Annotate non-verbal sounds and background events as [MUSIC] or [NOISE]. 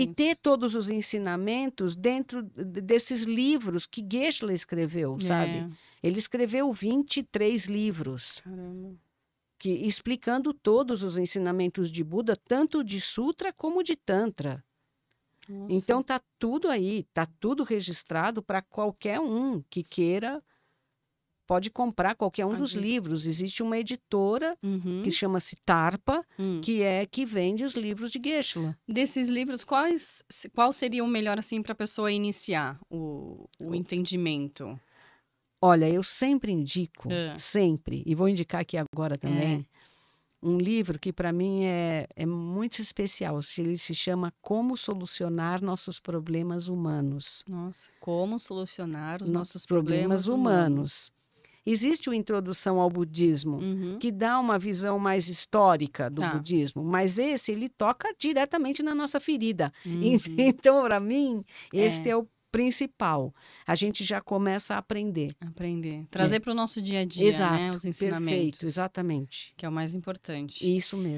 e ter todos os ensinamentos dentro desses livros que geshe escreveu, é. sabe? Ele escreveu 23 livros. Caramba. Que, explicando todos os ensinamentos de Buda, tanto de sutra como de tantra. Nossa. Então tá tudo aí, tá tudo registrado para qualquer um que queira pode comprar qualquer um dos livros. Existe uma editora uhum. que chama-se Tarpa, uhum. que é que vende os livros de Geshe-la. Desses livros, quais qual seria o melhor assim para a pessoa iniciar o, o entendimento? Olha, eu sempre indico, é. sempre, e vou indicar aqui agora também, é. um livro que para mim é, é muito especial. Ele se chama Como Solucionar Nossos Problemas Humanos. Nossa, como solucionar os nossos, nossos problemas, problemas, humanos. humanos. Existe o introdução ao budismo, uhum. que dá uma visão mais histórica do tá. budismo, mas esse ele toca diretamente na nossa ferida. Uhum. [LAUGHS] Então, para mim, é. esse é. é o principal. A gente já começa a aprender. Aprender. Trazer é. para o nosso dia a dia né, Exato, né, os ensinamentos. Perfeito, exatamente. Que é o mais importante. Isso mesmo.